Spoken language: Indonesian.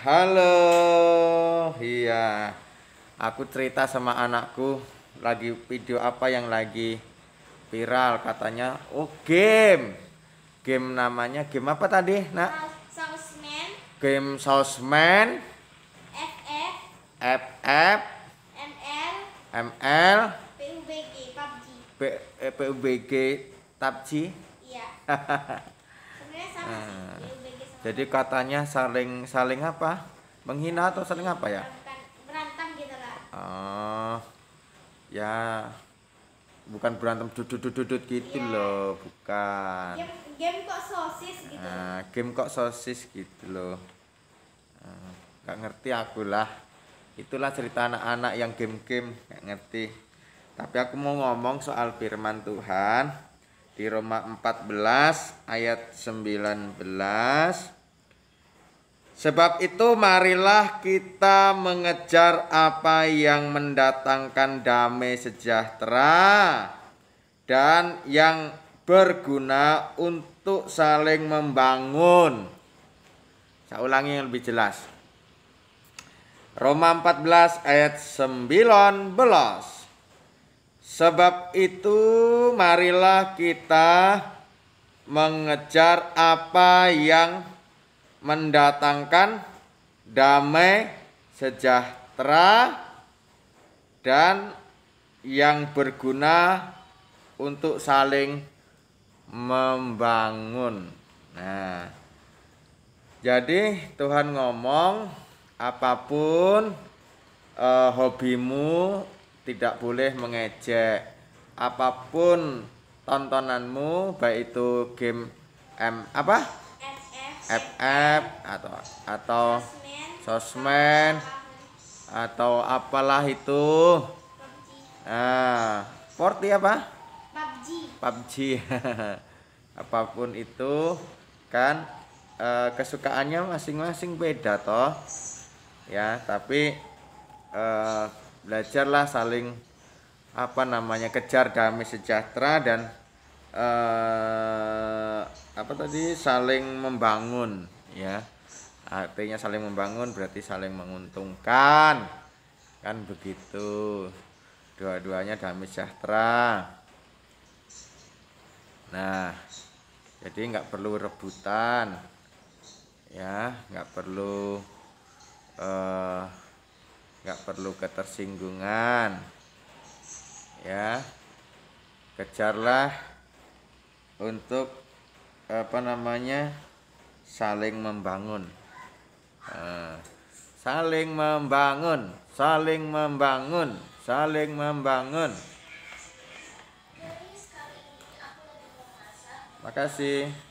Halo, iya. Aku cerita sama anakku lagi video apa yang lagi viral katanya. Oh, game. Game namanya game apa tadi, Nak? Sausman. Game Sausman. FF. FF. ML. ML. PUBG PUBG. P, PUBG PUBG. Eh, iya. jadi katanya saling saling apa menghina atau saling apa ya berantem gitu lah oh, ya bukan berantem dudut dudut gitu iya. loh bukan game, kok sosis gitu uh, game kok sosis gitu loh uh, ngerti aku lah itulah cerita anak-anak yang game-game gak ngerti tapi aku mau ngomong soal firman Tuhan di Roma 14 ayat 19 Sebab itu marilah kita mengejar apa yang mendatangkan damai sejahtera dan yang berguna untuk saling membangun. Saya ulangi yang lebih jelas. Roma 14 ayat 19. Sebab itu marilah kita mengejar apa yang mendatangkan damai sejahtera dan yang berguna untuk saling membangun. Nah, jadi Tuhan ngomong apapun eh, hobimu tidak boleh mengejek. Apapun tontonanmu baik itu game M apa? FF atau atau sosmed atau apalah itu nah ya apa PUBG apapun itu kan eh, kesukaannya masing-masing beda toh ya tapi eh, belajarlah saling apa namanya kejar damai sejahtera dan eh, apa tadi saling membangun ya artinya saling membangun berarti saling menguntungkan kan begitu dua-duanya damai sejahtera nah jadi nggak perlu rebutan ya nggak perlu eh, nggak eh, perlu ketersinggungan ya kejarlah untuk apa namanya eh, saling membangun saling membangun saling membangun saling membangun makasih